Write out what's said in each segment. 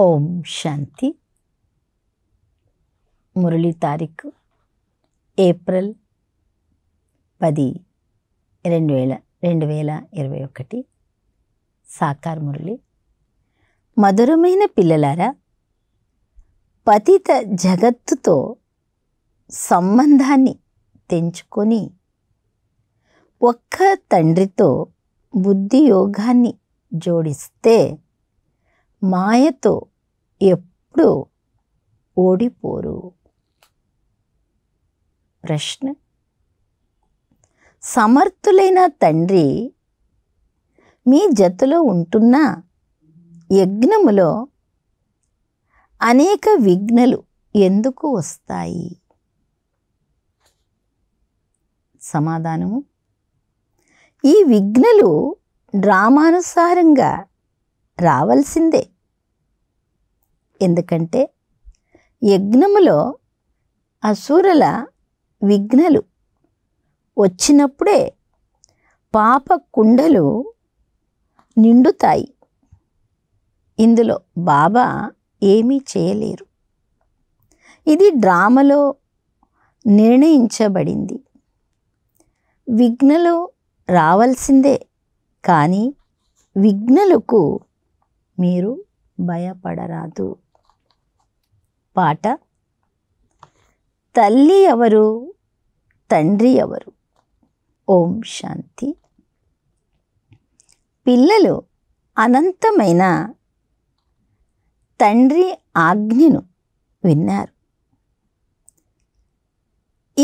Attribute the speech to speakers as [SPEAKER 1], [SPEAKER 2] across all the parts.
[SPEAKER 1] ఓం శాంతి మురళీ తారీఖు ఏప్రిల్ పది రెండు వేల రెండు వేల ఇరవై ఒకటి సాకార్ మురళి మధురమైన పిల్లలారా పతిత జగత్తుతో సంబంధాన్ని తెంచుకొని ఒక్క తండ్రితో బుద్ధి యోగాన్ని జోడిస్తే మాయతో ఎప్పుడు ఓడిపోరు ప్రశ్న సమర్థులైన తండ్రి మీ జతలో ఉంటున్న యజ్ఞములో అనేక విఘ్నలు ఎందుకు వస్తాయి సమాధానము ఈ విఘ్నలు డ్రామానుసారంగా రావాల్సిందే ఎందుకంటే యజ్ఞములో అసూరల విఘ్నలు వచ్చినప్పుడే పాప కుండలు నిండుతాయి ఇందులో బాబా ఏమీ చేయలేరు ఇది డ్రామాలో నిర్ణయించబడింది విఘ్నలు రావాల్సిందే కానీ విఘ్నలకు మీరు భయపడరాదు పాట తల్లి ఎవరు తండ్రి ఎవరు ఓం శాంతి పిల్లలు అనంతమైన తండ్రి ఆజ్ఞను విన్నారు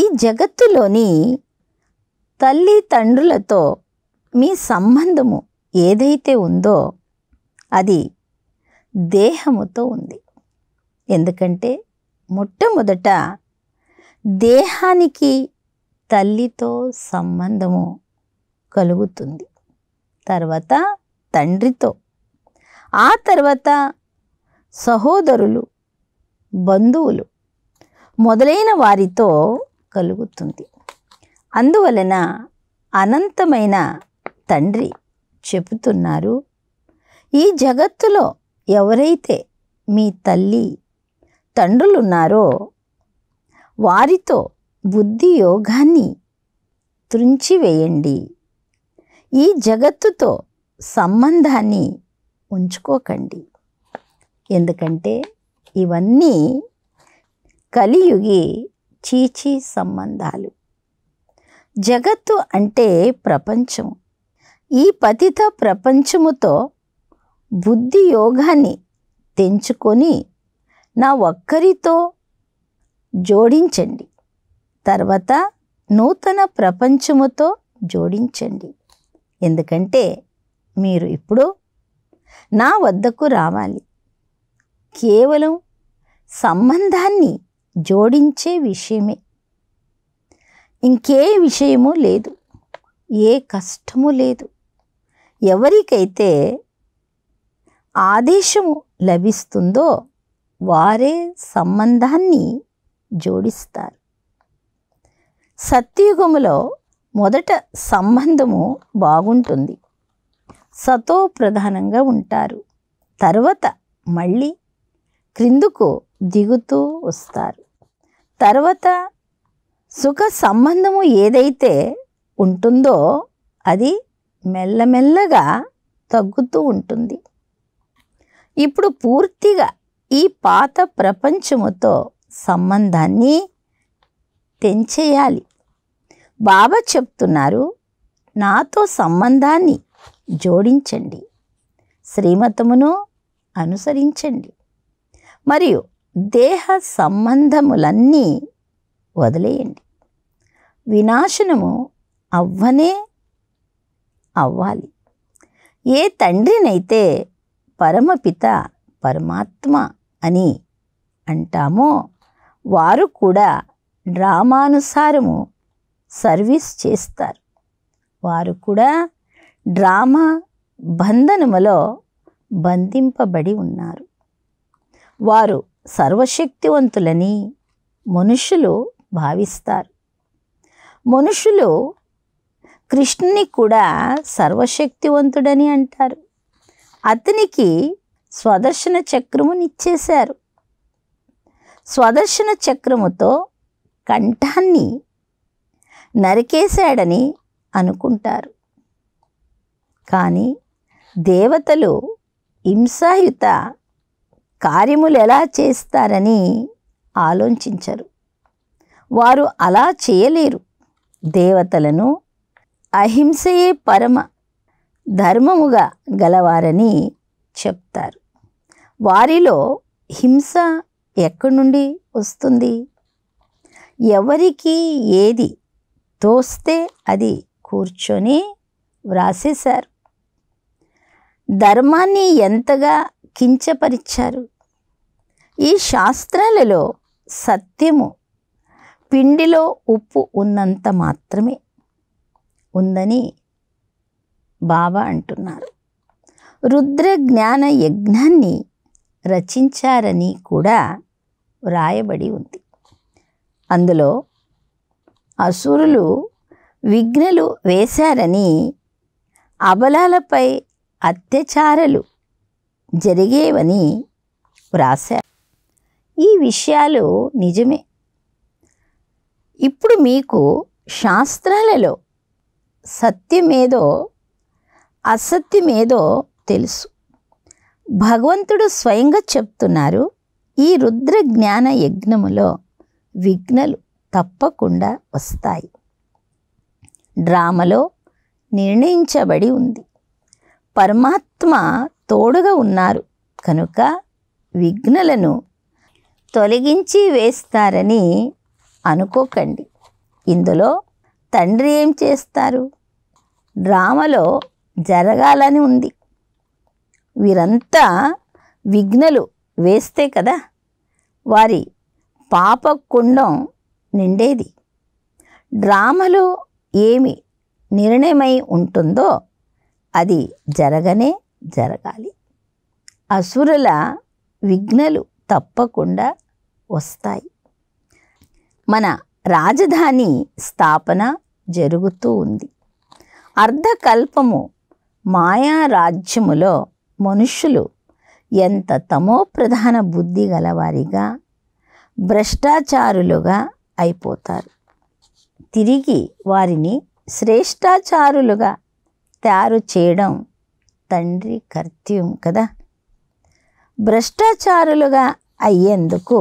[SPEAKER 1] ఈ జగత్తులోని తల్లి తండ్రులతో మీ సంబంధము ఏదైతే ఉందో అది దేహముతో ఉంది ఎందుకంటే మొట్టమొదట దేహానికి తల్లితో సంబంధము కలుగుతుంది తర్వాత తండ్రితో ఆ తర్వాత సహోదరులు బంధువులు మొదలైన వారితో కలుగుతుంది అందువలన అనంతమైన తండ్రి చెబుతున్నారు ఈ జగత్తులో ఎవరైతే మీ తల్లి తండ్రులున్నారో వారితో బుద్ధి యోగాన్ని త్రుంచివేయండి ఈ జగత్తుతో సంబంధాన్ని ఉంచుకోకండి ఎందుకంటే ఇవన్నీ కలియుగి చీచి సంబంధాలు జగత్తు అంటే ప్రపంచం ఈ పతిత ప్రపంచముతో బుద్ధి యోగాన్ని తెంచుకొని నా ఒక్కరితో జోడించండి తర్వాత నూతన ప్రపంచముతో జోడించండి ఎందుకంటే మీరు ఇప్పుడు నా వద్దకు రావాలి కేవలం సంబంధాన్ని జోడించే విషయమే ఇంకే విషయము లేదు ఏ కష్టము లేదు ఎవరికైతే ఆదేశము లభిస్తుందో వారే సంబంధాన్ని జోడిస్తారు సత్యయుగములో మొదట సంబంధము బాగుంటుంది సతో ప్రధానంగా ఉంటారు తర్వాత మళ్ళీ క్రిందుకు దిగుతూ వస్తారు తర్వాత సుఖ సంబంధము ఏదైతే ఉంటుందో అది మెల్లమెల్లగా తగ్గుతూ ఉంటుంది ఇప్పుడు పూర్తిగా ఈ పాత ప్రపంచముతో సంబంధాన్ని తెంచేయాలి బాబా చెప్తున్నారు నాతో సంబంధాన్ని జోడించండి శ్రీమతమును అనుసరించండి మరియు దేహ సంబంధములన్నీ వదిలేయండి వినాశనము అవ్వనే అవ్వాలి ఏ తండ్రినైతే పరమపిత పరమాత్మ అని అంటామో వారు కూడా డ్రామానుసారము సర్వీస్ చేస్తారు వారు కూడా డ్రామా బంధనములో బంధింపబడి ఉన్నారు వారు సర్వశక్తివంతులని మనుషులు భావిస్తారు మనుషులు కృష్ణుని కూడా సర్వశక్తివంతుడని అంటారు అతనికి స్వదర్శన చక్రమునిచ్చేశారు స్వదర్శన చక్రముతో కంఠాన్ని నరికేశాడని అనుకుంటారు కానీ దేవతలు హింసాయుత కార్యములు ఎలా చేస్తారని ఆలోచించరు వారు అలా చేయలేరు దేవతలను అహింసయే పరమ ధర్మముగా గలవారని చెప్తారు వారిలో హింస ఎక్కడి నుండి వస్తుంది ఎవరికి ఏది తోస్తే అది కూర్చొని వ్రాసేశారు ధర్మాన్ని ఎంతగా కించపరిచారు ఈ శాస్త్రాలలో సత్యము పిండిలో ఉప్పు ఉన్నంత మాత్రమే ఉందని బాబా అంటున్నారు రుద్ర జ్ఞాన యజ్ఞాన్ని రచించారని కూడా వ్రాయబడి ఉంది అందులో అసురులు విఘ్నలు వేశారని అబలాలపై అత్యాచారాలు జరిగేవని వ్రాశారు ఈ విషయాలు నిజమే ఇప్పుడు మీకు శాస్త్రాలలో సత్యమేదో అసత్యమేదో తెలుసు భగవంతుడు స్వయంగా చెప్తున్నారు ఈ రుద్ర జ్ఞాన యజ్ఞములో విఘ్నలు తప్పకుండా వస్తాయి డ్రామలో నిర్ణయించబడి ఉంది పరమాత్మ తోడుగా ఉన్నారు కనుక విఘ్నలను తొలగించి వేస్తారని అనుకోకండి ఇందులో తండ్రి ఏం చేస్తారు డ్రామలో జరగాలని ఉంది వీరంతా విఘ్నలు వేస్తే కదా వారి పాపకుండం నిండేది డ్రామలో ఏమి నిర్ణయమై ఉంటుందో అది జరగనే జరగాలి అసురుల విఘ్నలు తప్పకుండా వస్తాయి మన రాజధాని స్థాపన జరుగుతూ ఉంది అర్ధకల్పము మాయారాజ్యములో మనుష్యులు ఎంత తమో ప్రధాన బుద్ధి గలవారిగా భ్రష్టాచారులుగా అయిపోతారు తిరిగి వారిని శ్రేష్టాచారులుగా తయారు చేయడం తండ్రి కర్తవ్యం కదా భ్రష్టాచారులుగా అయ్యేందుకు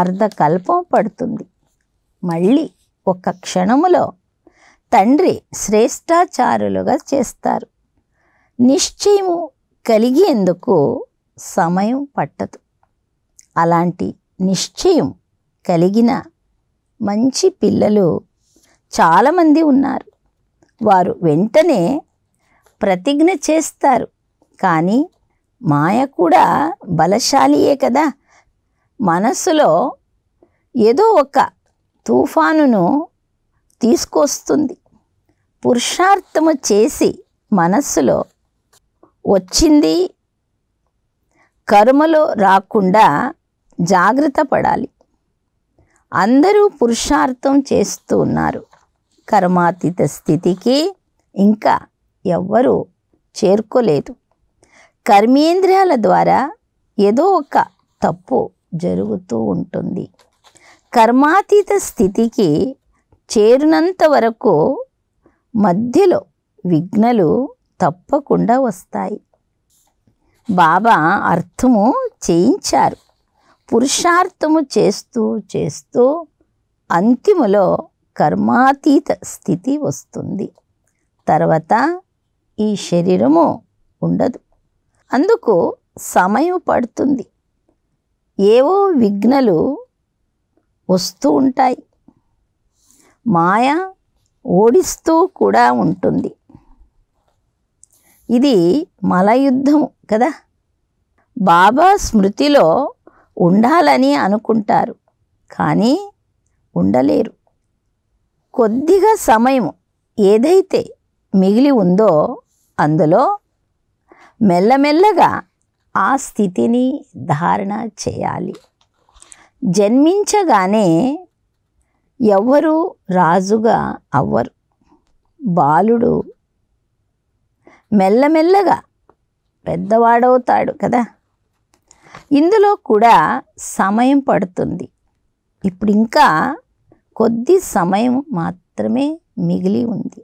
[SPEAKER 1] అర్ధకల్పం పడుతుంది మళ్ళీ ఒక క్షణములో తండ్రి శ్రేష్టాచారులుగా చేస్తారు నిశ్చయము కలిగేందుకు సమయం పట్టదు అలాంటి నిశ్చయం కలిగిన మంచి పిల్లలు చాలామంది ఉన్నారు వారు వెంటనే ప్రతిజ్ఞ చేస్తారు కానీ మాయ కూడా బలశాలియే కదా మనస్సులో ఏదో ఒక తుఫానును తీసుకొస్తుంది పురుషార్థము చేసి మనస్సులో వచ్చింది కర్మలో రాకుండా జాగ్రత్త పడాలి అందరూ పురుషార్థం చేస్తూ ఉన్నారు కర్మాతీత స్థితికి ఇంకా ఎవ్వరూ చేరుకోలేదు కర్మేంద్రియాల ద్వారా ఏదో ఒక తప్పు జరుగుతూ ఉంటుంది కర్మాతీత స్థితికి చేరినంత వరకు మధ్యలో విఘ్నలు తప్పకుండా వస్తాయి బాబా అర్థము చేయించారు పురుషార్థము చేస్తూ చేస్తూ అంతిమలో కర్మాతీత స్థితి వస్తుంది తర్వాత ఈ శరీరము ఉండదు అందుకు సమయం పడుతుంది ఏవో విఘ్నలు వస్తూ ఉంటాయి మాయ ఓడిస్తూ కూడా ఉంటుంది ఇది మలయుద్ధం కదా బాబా స్మృతిలో ఉండాలని అనుకుంటారు కానీ ఉండలేరు కొద్దిగా సమయం ఏదైతే మిగిలి ఉందో అందులో మెల్లమెల్లగా ఆ స్థితిని ధారణ చేయాలి జన్మించగానే ఎవ్వరూ రాజుగా అవ్వరు బాలుడు మెల్లమెల్లగా పెద్దవాడవుతాడు కదా ఇందులో కూడా సమయం పడుతుంది ఇప్పుడు ఇంకా కొద్ది సమయం మాత్రమే మిగిలి ఉంది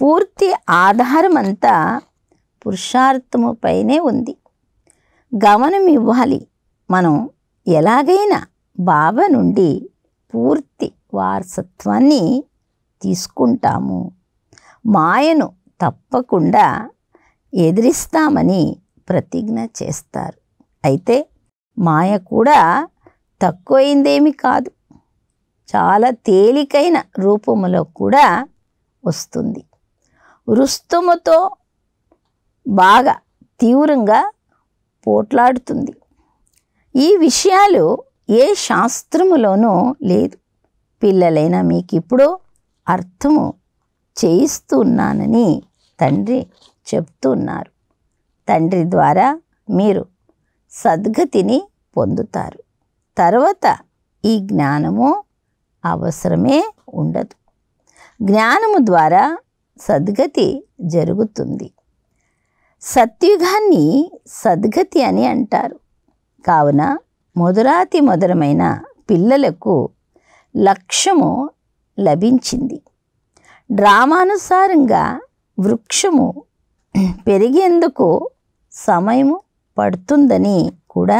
[SPEAKER 1] పూర్తి ఆధారం అంతా పురుషార్థముపైనే ఉంది గమనం ఇవ్వాలి మనం ఎలాగైనా బాబా నుండి పూర్తి వారసత్వాన్ని తీసుకుంటాము మాయను తప్పకుండా ఎదిరిస్తామని ప్రతిజ్ఞ చేస్తారు అయితే మాయ కూడా తక్కువైందేమి కాదు చాలా తేలికైన రూపములో కూడా వస్తుంది రుస్తుముతో బాగా తీవ్రంగా పోట్లాడుతుంది ఈ విషయాలు ఏ శాస్త్రములోనూ లేదు పిల్లలైనా మీకు ఇప్పుడు అర్థము చేయిస్తున్నానని తండ్రి చెప్తున్నారు తండ్రి ద్వారా మీరు సద్గతిని పొందుతారు తర్వాత ఈ జ్ఞానము అవసరమే ఉండదు జ్ఞానము ద్వారా సద్గతి జరుగుతుంది సత్యుగాన్ని సద్గతి అని అంటారు కావున మొదరాతి మధురమైన పిల్లలకు లక్ష్యము లభించింది డ్రామానుసారంగా వృక్షము పెరిగేందుకు సమయము పడుతుందని కూడా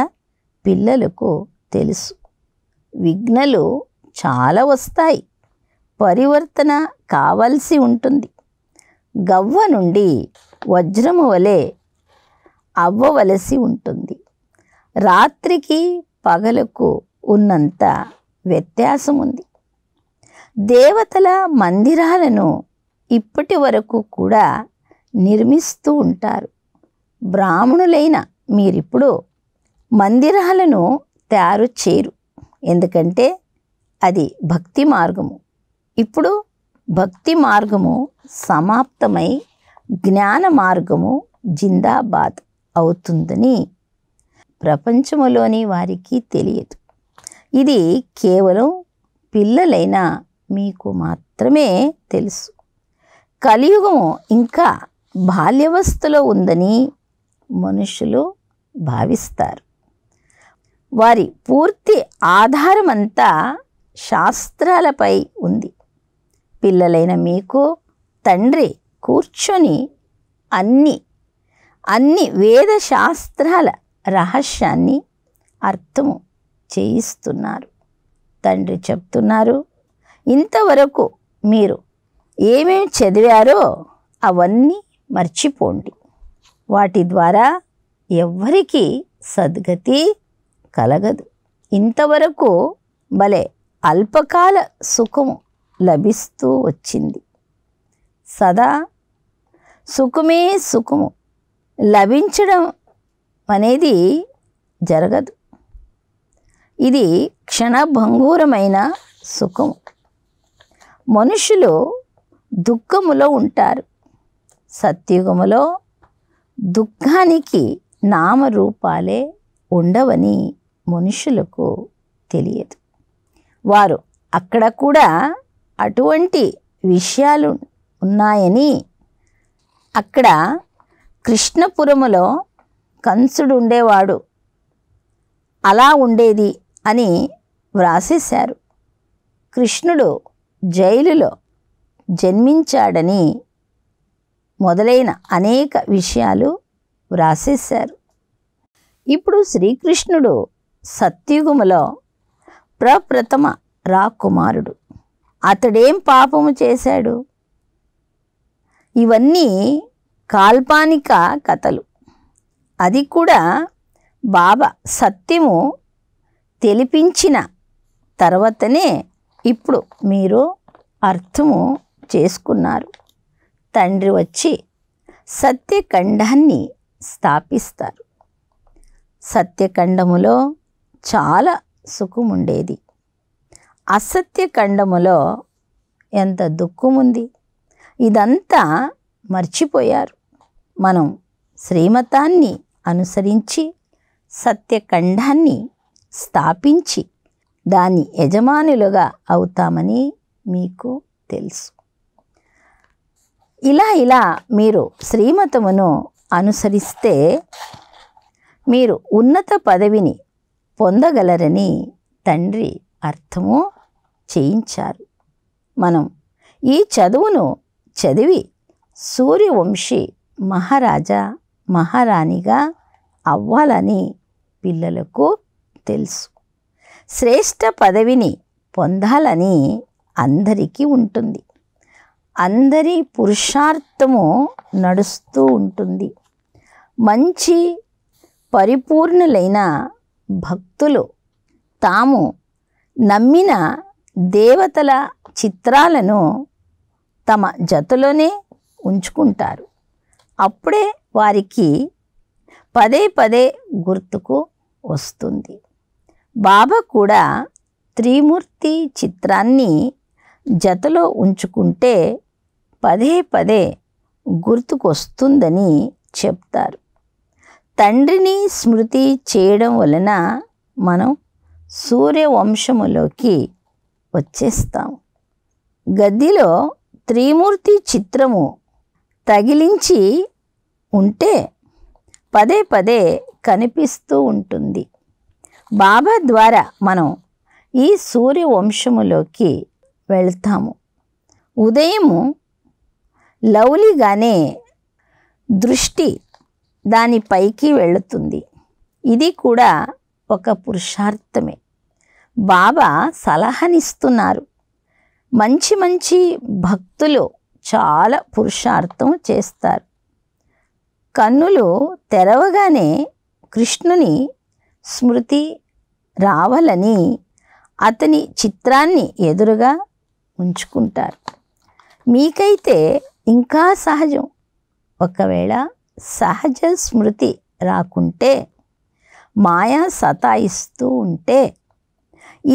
[SPEAKER 1] పిల్లలకు తెలుసు విఘ్నలు చాలా వస్తాయి పరివర్తన కావాల్సి ఉంటుంది గవ్వ నుండి వజ్రము వలె అవ్వవలసి ఉంటుంది రాత్రికి పగలకు ఉన్నంత వ్యత్యాసం ఉంది దేవతల మందిరాలను ఇప్పటి వరకు కూడా నిర్మిస్తూ ఉంటారు బ్రాహ్మణులైన మీరిప్పుడు మందిరాలను తయారు చేయరు ఎందుకంటే అది భక్తి మార్గము ఇప్పుడు భక్తి మార్గము సమాప్తమై జ్ఞాన మార్గము జిందాబాద్ అవుతుందని ప్రపంచములోని వారికి తెలియదు ఇది కేవలం పిల్లలైన మీకు మాత్రమే తెలుసు కలియుగం ఇంకా బాల్యవస్థలో ఉందని మనుషులు భావిస్తారు వారి పూర్తి ఆధారమంతా శాస్త్రాలపై ఉంది పిల్లలైన మీకు తండ్రి కూర్చొని అన్ని అన్ని వేద శాస్త్రాల రహస్యాన్ని అర్థం చేయిస్తున్నారు తండ్రి చెప్తున్నారు ఇంతవరకు మీరు ఏమేమి చదివారో అవన్నీ మర్చిపోండి వాటి ద్వారా ఎవ్వరికి సద్గతి కలగదు ఇంతవరకు భలే అల్పకాల సుఖము లభిస్తూ వచ్చింది సదా సుఖమే సుఖము లభించడం అనేది జరగదు ఇది క్షణభంగూరమైన సుఖము మనుషులు దుఃఖములో ఉంటారు సత్యుగములో దుఃఖానికి నామరూపాలే ఉండవని మనుషులకు తెలియదు వారు అక్కడ కూడా అటువంటి విషయాలు ఉన్నాయని అక్కడ కృష్ణపురములో కంసుడు ఉండేవాడు అలా ఉండేది అని వ్రాసేశారు కృష్ణుడు జైలులో జన్మించాడని మొదలైన అనేక విషయాలు వ్రాసేశారు ఇప్పుడు శ్రీకృష్ణుడు సత్యుగములో ప్రప్రథమ రాకుమారుడు అతడేం పాపము చేశాడు ఇవన్నీ కాల్పానిక కథలు అది కూడా బాబా సత్యము తెలిపించిన తర్వాతనే ఇప్పుడు మీరు అర్థము చేసుకున్నారు తండ్రి వచ్చి సత్యఖండాన్ని స్థాపిస్తారు సత్యఖండములో చాలా సుఖం ఉండేది అసత్యఖండములో ఎంత దుఃఖముంది ఇదంతా మర్చిపోయారు మనం శ్రీమతాన్ని అనుసరించి సత్యఖండాన్ని స్థాపించి దాని యజమానులుగా అవుతామని మీకు తెలుసు ఇలా ఇలా మీరు శ్రీమతమును అనుసరిస్తే మీరు ఉన్నత పదవిని పొందగలరని తండ్రి అర్థము చేయించారు మనం ఈ చదువును చదివి సూర్యవంశీ మహారాజా మహారాణిగా అవ్వాలని పిల్లలకు తెలుసు శ్రేష్ఠ పదవిని పొందాలని అందరికీ ఉంటుంది అందరి పురుషార్థము నడుస్తూ ఉంటుంది మంచి పరిపూర్ణులైన భక్తులు తాము నమ్మిన దేవతల చిత్రాలను తమ జతలోనే ఉంచుకుంటారు అప్పుడే వారికి పదే పదే గుర్తుకు వస్తుంది బాబా కూడా త్రిమూర్తి చిత్రాన్ని జతలో ఉంచుకుంటే పదే పదే గుర్తుకొస్తుందని చెప్తారు తండ్రిని స్మృతి చేయడం వలన మనం సూర్యవంశములోకి వచ్చేస్తాం గదిలో త్రిమూర్తి చిత్రము తగిలించి ఉంటే పదే పదే కనిపిస్తూ ఉంటుంది బాబా ద్వారా మనం ఈ సూర్యవంశములోకి వెళ్తాము ఉదయము లవ్లీగానే దృష్టి దానిపైకి వెళుతుంది ఇది కూడా ఒక పురుషార్థమే బాబా సలహానిస్తున్నారు మంచి మంచి భక్తులు చాలా పురుషార్థం చేస్తారు కన్నులు తెరవగానే కృష్ణుని స్మృతి రావాలని అతని చిత్రాన్ని ఎదురుగా ఉంచుకుంటారు మీకైతే ఇంకా సహజం ఒకవేళ సహజ స్మృతి రాకుంటే మాయా సతాయిస్తూ ఉంటే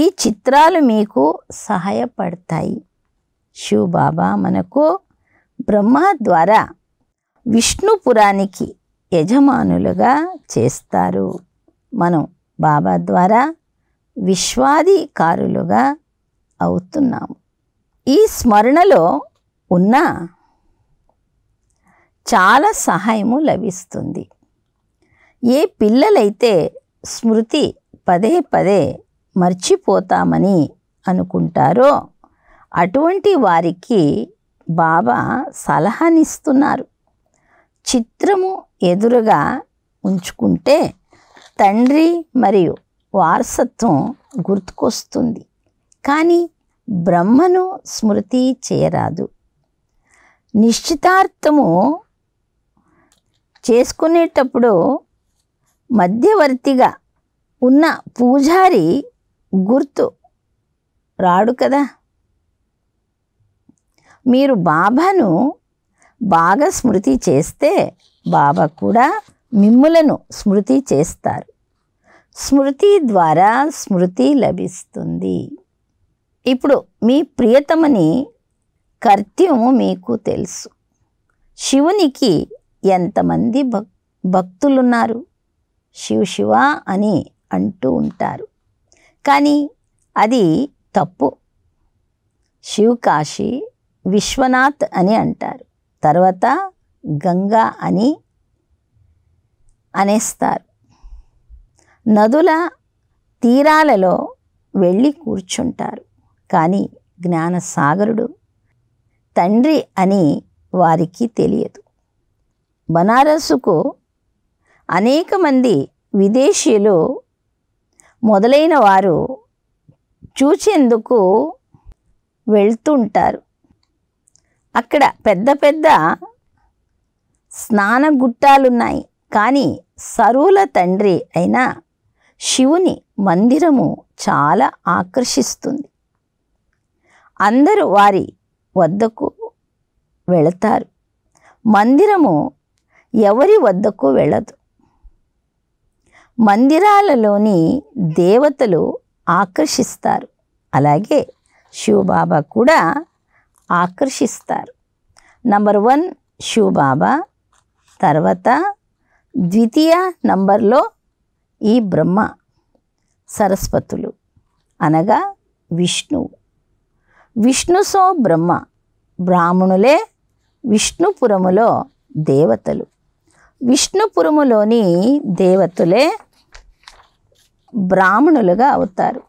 [SPEAKER 1] ఈ చిత్రాలు మీకు సహాయపడతాయి శివబాబా మనకు బ్రహ్మ ద్వారా విష్ణుపురానికి యజమానులుగా చేస్తారు మనం బాబా ద్వారా విశ్వాధికారులుగా అవుతున్నాము ఈ స్మరణలో ఉన్న చాలా సహాయము లభిస్తుంది ఏ పిల్లలైతే స్మృతి పదే పదే మర్చిపోతామని అనుకుంటారో అటువంటి వారికి బాబా సలహానిస్తున్నారు చిత్రము ఎదురుగా ఉంచుకుంటే తండ్రి మరియు వారసత్వం గుర్తుకొస్తుంది కానీ బ్రహ్మను స్మృతి చేయరాదు నిశ్చితార్థము చేసుకునేటప్పుడు మధ్యవర్తిగా ఉన్న పూజారి గుర్తు రాడు కదా మీరు బాబాను బాగా స్మృతి చేస్తే బాబా కూడా మిమ్ములను స్మృతి చేస్తారు స్మృతి ద్వారా స్మృతి లభిస్తుంది ఇప్పుడు మీ ప్రియతమని కర్త్యము మీకు తెలుసు శివునికి ఎంతమంది భక్ భక్తులున్నారు శివ శివ అని అంటూ ఉంటారు కానీ అది తప్పు శివకాశి విశ్వనాథ్ అని అంటారు తర్వాత గంగా అని అనేస్తారు నదుల తీరాలలో వెళ్ళి కూర్చుంటారు కానీ జ్ఞానసాగరుడు తండ్రి అని వారికి తెలియదు బనారస్కు అనేక మంది విదేశీయులు మొదలైన వారు చూచేందుకు వెళ్తుంటారు అక్కడ పెద్ద పెద్ద స్నాన గుట్టాలున్నాయి కానీ సరువుల తండ్రి అయిన శివుని మందిరము చాలా ఆకర్షిస్తుంది అందరూ వారి వద్దకు వెళతారు మందిరము ఎవరి వద్దకు వెళ్ళదు మందిరాలలోని దేవతలు ఆకర్షిస్తారు అలాగే శివబాబా కూడా ఆకర్షిస్తారు నంబర్ వన్ శివబాబా తర్వాత ద్వితీయ నంబర్లో ఈ బ్రహ్మ సరస్వతులు అనగా విష్ణువు విష్ణు సో బ్రహ్మ బ్రాహ్మణులే విష్ణుపురములో దేవతలు విష్ణుపురములోని దేవతలే బ్రాహ్మణులుగా అవుతారు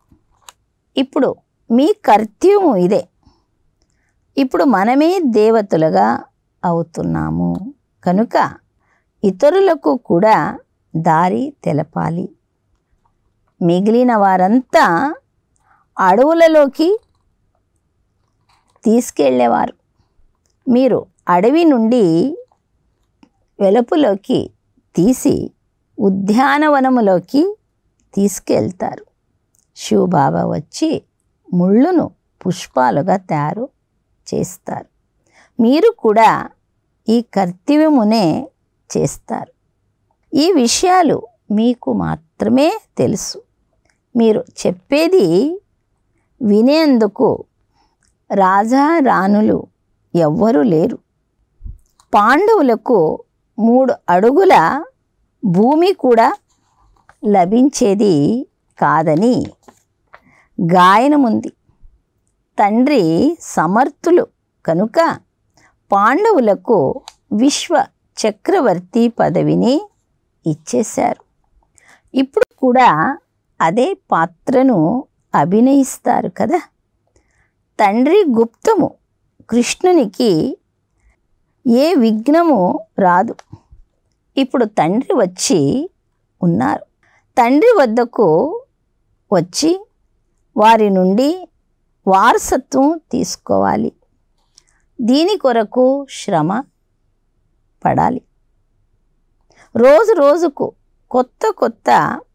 [SPEAKER 1] ఇప్పుడు మీ కర్త్యము ఇదే ఇప్పుడు మనమే దేవతలుగా అవుతున్నాము కనుక ఇతరులకు కూడా దారి తెలపాలి మిగిలిన వారంతా అడవులలోకి తీసుకెళ్ళేవారు మీరు అడవి నుండి వెలుపులోకి తీసి ఉద్యానవనములోకి తీసుకెళ్తారు శివబాబా వచ్చి ముళ్ళును పుష్పాలుగా తయారు చేస్తారు మీరు కూడా ఈ కర్తవ్యమునే చేస్తారు ఈ విషయాలు మీకు మాత్రమే తెలుసు మీరు చెప్పేది వినేందుకు రాజా రాణులు ఎవ్వరూ లేరు పాండవులకు మూడు అడుగుల భూమి కూడా లభించేది కాదని గాయనముంది తండ్రి సమర్థులు కనుక పాండవులకు విశ్వ చక్రవర్తి పదవిని ఇచ్చేశారు ఇప్పుడు కూడా అదే పాత్రను అభినయిస్తారు కదా తండ్రి గుప్తము కృష్ణునికి ఏ విఘ్నము రాదు ఇప్పుడు తండ్రి వచ్చి ఉన్నారు తండ్రి వద్దకు వచ్చి వారి నుండి వారసత్వం తీసుకోవాలి దీని కొరకు శ్రమ పడాలి రోజు రోజుకు కొత్త కొత్త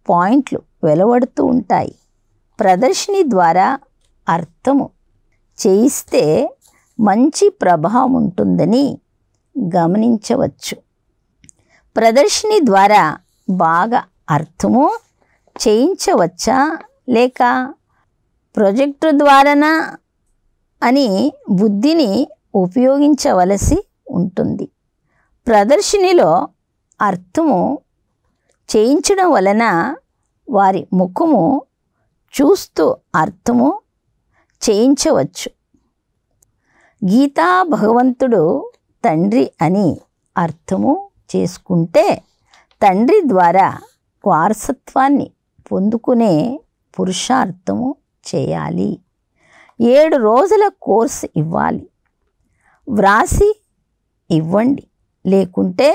[SPEAKER 1] పాయింట్లు వెలువడుతూ ఉంటాయి ప్రదర్శిని ద్వారా అర్థము చేయిస్తే మంచి ప్రభావం ఉంటుందని గమనించవచ్చు ప్రదర్శిని ద్వారా బాగా అర్థము చేయించవచ్చా లేక ప్రొజెక్టు ద్వారానా అని బుద్ధిని ఉపయోగించవలసి ఉంటుంది ప్రదర్శినిలో అర్థము చేయించడం వలన వారి ముఖము చూస్తూ అర్థము చేయించవచ్చు గీతా భగవంతుడు తండ్రి అని అర్థము చేసుకుంటే తండ్రి ద్వారా వారసత్వాన్ని పొందుకునే పురుషార్థము చేయాలి ఏడు రోజుల కోర్సు ఇవ్వాలి వ్రాసి ఇవ్వండి లేకుంటే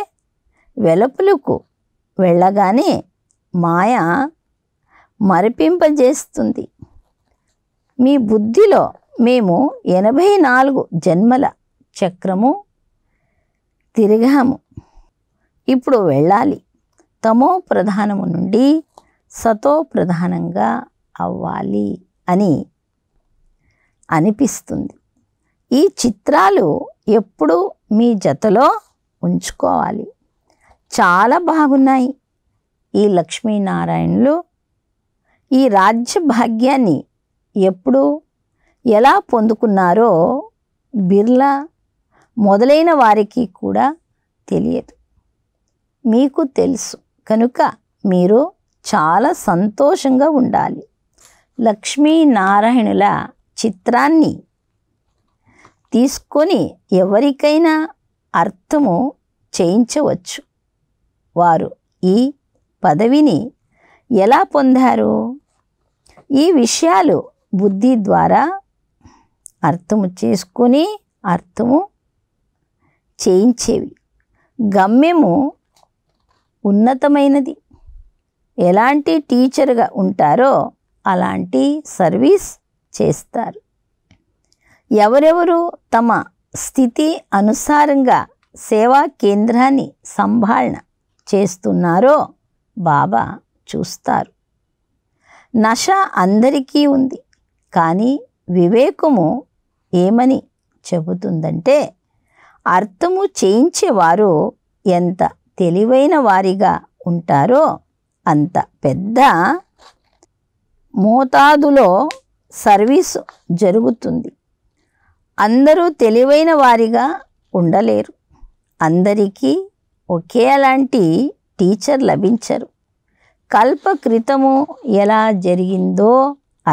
[SPEAKER 1] వెలుపులకు వెళ్ళగానే మాయ మరిపింపజేస్తుంది మీ బుద్ధిలో మేము ఎనభై నాలుగు జన్మల చక్రము తిరిగాము ఇప్పుడు వెళ్ళాలి తమో ప్రధానము నుండి సతో ప్రధానంగా అవ్వాలి అని అనిపిస్తుంది ఈ చిత్రాలు ఎప్పుడు మీ జతలో ఉంచుకోవాలి చాలా బాగున్నాయి ఈ లక్ష్మీనారాయణలు ఈ రాజ్య భాగ్యాన్ని ఎప్పుడు ఎలా పొందుకున్నారో బిర్లా మొదలైన వారికి కూడా తెలియదు మీకు తెలుసు కనుక మీరు చాలా సంతోషంగా ఉండాలి లక్ష్మీనారాయణుల చిత్రాన్ని తీసుకొని ఎవరికైనా అర్థము చేయించవచ్చు వారు ఈ పదవిని ఎలా పొందారు ఈ విషయాలు బుద్ధి ద్వారా అర్థము చేసుకొని అర్థము చేయించేవి గమ్యము ఉన్నతమైనది ఎలాంటి టీచర్గా ఉంటారో అలాంటి సర్వీస్ చేస్తారు ఎవరెవరు తమ స్థితి అనుసారంగా సేవా కేంద్రాన్ని సంభాళన చేస్తున్నారో బాబా చూస్తారు నష అందరికీ ఉంది కానీ వివేకము ఏమని చెబుతుందంటే అర్థము చేయించేవారు ఎంత తెలివైన వారిగా ఉంటారో అంత పెద్ద మోతాదులో సర్వీసు జరుగుతుంది అందరూ తెలివైన వారిగా ఉండలేరు అందరికీ ఒకేలాంటి టీచర్ లభించరు కల్ప క్రితము ఎలా జరిగిందో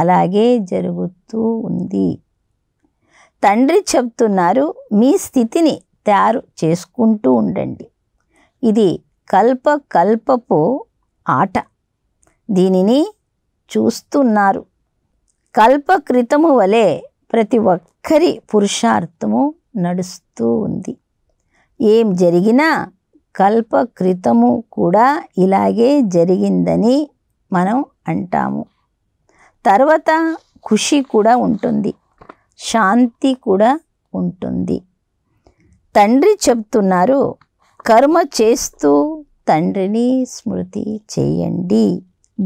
[SPEAKER 1] అలాగే జరుగుతూ ఉంది తండ్రి చెప్తున్నారు మీ స్థితిని తయారు చేసుకుంటూ ఉండండి ఇది కల్ప కల్పపు ఆట దీనిని చూస్తున్నారు కల్పక్రితము వలె ప్రతి ఒక్కరి పురుషార్థము నడుస్తూ ఉంది ఏం జరిగినా కల్పక్రితము కూడా ఇలాగే జరిగిందని మనం అంటాము తర్వాత ఖుషి కూడా ఉంటుంది శాంతి కూడా ఉంటుంది తండ్రి చెప్తున్నారు కర్మ చేస్తూ తండ్రిని స్మృతి చేయండి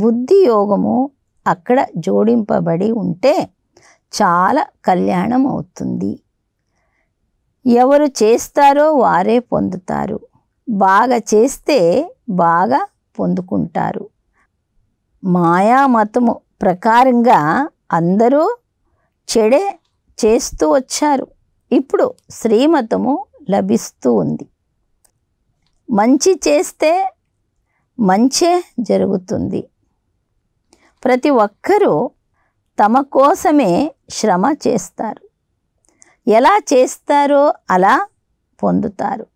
[SPEAKER 1] బుద్ధి యోగము అక్కడ జోడింపబడి ఉంటే చాలా కళ్యాణం అవుతుంది ఎవరు చేస్తారో వారే పొందుతారు బాగా చేస్తే బాగా పొందుకుంటారు మాయామతము ప్రకారంగా అందరూ చెడే చేస్తూ వచ్చారు ఇప్పుడు శ్రీమతము లభిస్తూ ఉంది మంచి చేస్తే మంచే జరుగుతుంది ప్రతి ఒక్కరూ తమ కోసమే శ్రమ చేస్తారు ఎలా చేస్తారో అలా పొందుతారు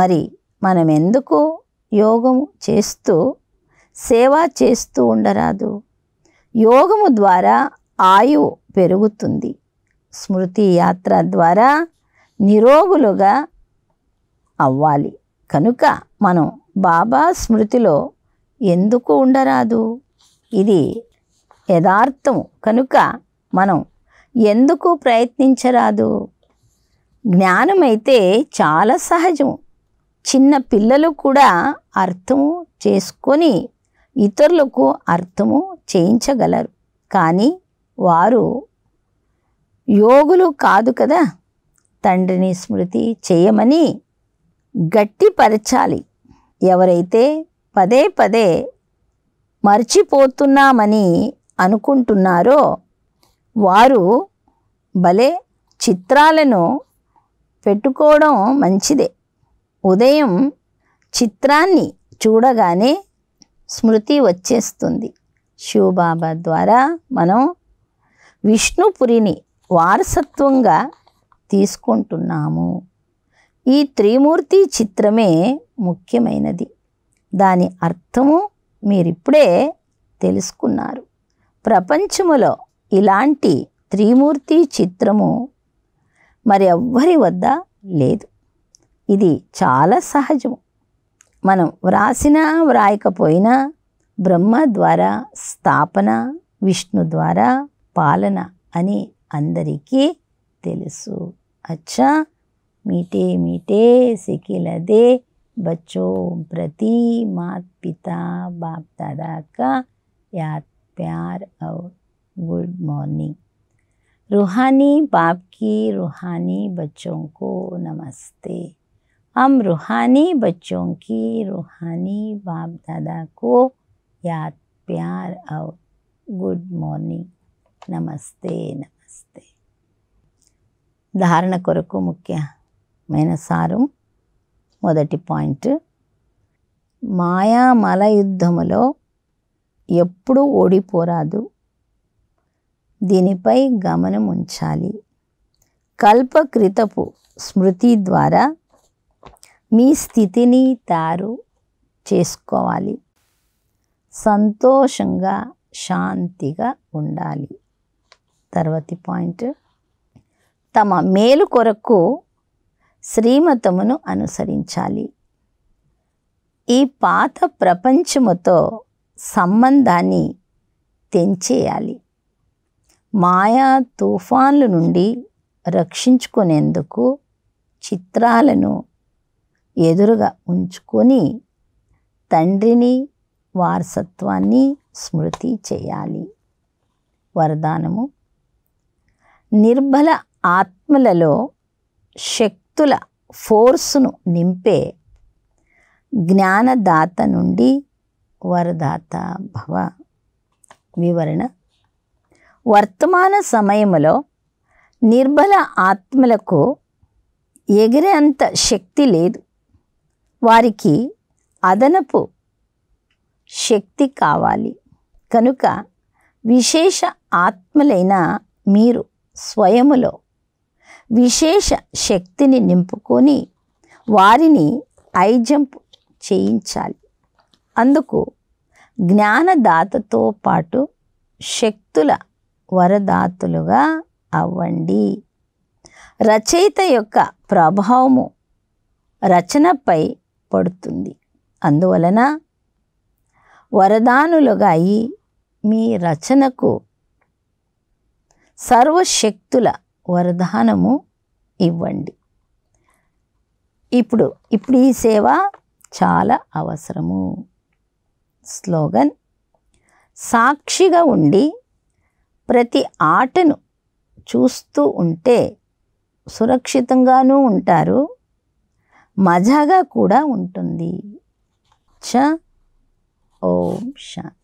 [SPEAKER 1] మరి మనం ఎందుకు యోగము చేస్తూ సేవ చేస్తూ ఉండరాదు యోగము ద్వారా ఆయువు పెరుగుతుంది స్మృతి యాత్ర ద్వారా నిరోగులుగా అవ్వాలి కనుక మనం బాబా స్మృతిలో ఎందుకు ఉండరాదు ఇది యథార్థం కనుక మనం ఎందుకు ప్రయత్నించరాదు జ్ఞానమైతే చాలా సహజం చిన్న పిల్లలు కూడా అర్థము చేసుకొని ఇతరులకు అర్థము చేయించగలరు కానీ వారు యోగులు కాదు కదా తండ్రిని స్మృతి చేయమని గట్టిపరచాలి ఎవరైతే పదే పదే మర్చిపోతున్నామని అనుకుంటున్నారో వారు భలే చిత్రాలను పెట్టుకోవడం మంచిదే ఉదయం చిత్రాన్ని చూడగానే స్మృతి వచ్చేస్తుంది శివబాబా ద్వారా మనం విష్ణుపురిని వారసత్వంగా తీసుకుంటున్నాము ఈ త్రిమూర్తి చిత్రమే ముఖ్యమైనది దాని అర్థము మీరిప్పుడే తెలుసుకున్నారు ప్రపంచములో ఇలాంటి త్రిమూర్తి చిత్రము మరి ఎవ్వరి వద్ద లేదు ఇది చాలా సహజము మనం వ్రాసినా వ్రాయకపోయినా బ్రహ్మ ద్వారా స్థాపన విష్ణు ద్వారా పాలన అని अंदर की తెలుసు अच्छा मीठे मीठे सिकिलदे बच्चों प्रति माता पिता बाप दादा का याद प्यार और गुड मॉर्निंग रूहानी बाप की रूहानी बच्चों को नमस्ते हम रूहानी बच्चों की रूहानी बाप दादा को याद प्यार और गुड मॉर्निंग नमस्ते नमस्ते వస్తాయి ధారణ కొరకు ముఖ్యమైన సారు మొదటి పాయింట్ మాయామల యుద్ధములో ఎప్పుడూ ఓడిపోరాదు దీనిపై గమనం ఉంచాలి కల్పకృతపు స్మృతి ద్వారా మీ స్థితిని తారు చేసుకోవాలి సంతోషంగా శాంతిగా ఉండాలి తర్వాతి పాయింట్ తమ మేలు కొరకు శ్రీమతమును అనుసరించాలి ఈ పాత ప్రపంచముతో సంబంధాన్ని తెంచేయాలి మాయా తుఫాన్ల నుండి రక్షించుకునేందుకు చిత్రాలను ఎదురుగా ఉంచుకొని తండ్రిని వారసత్వాన్ని స్మృతి చేయాలి వరదానము నిర్బల ఆత్మలలో శక్తుల ఫోర్సును నింపే జ్ఞానదాత నుండి వరదాత భవ వివరణ వర్తమాన సమయంలో నిర్బల ఆత్మలకు ఎగిరేంత శక్తి లేదు వారికి అదనపు శక్తి కావాలి కనుక విశేష ఆత్మలైన మీరు స్వయములో విశేష శక్తిని నింపుకొని వారిని ఐజంప్ చేయించాలి అందుకు జ్ఞానదాతతో పాటు శక్తుల వరదాతులుగా అవ్వండి రచయిత యొక్క ప్రభావము రచనపై పడుతుంది అందువలన వరదానులుగా అయి మీ రచనకు సర్వశక్తుల వరదానము ఇవ్వండి ఇప్పుడు ఇప్పుడు ఈ సేవ చాలా అవసరము స్లోగన్ సాక్షిగా ఉండి ప్రతి ఆటను చూస్తూ ఉంటే సురక్షితంగానూ ఉంటారు మజాగా కూడా ఉంటుంది చ ఓం శాంతి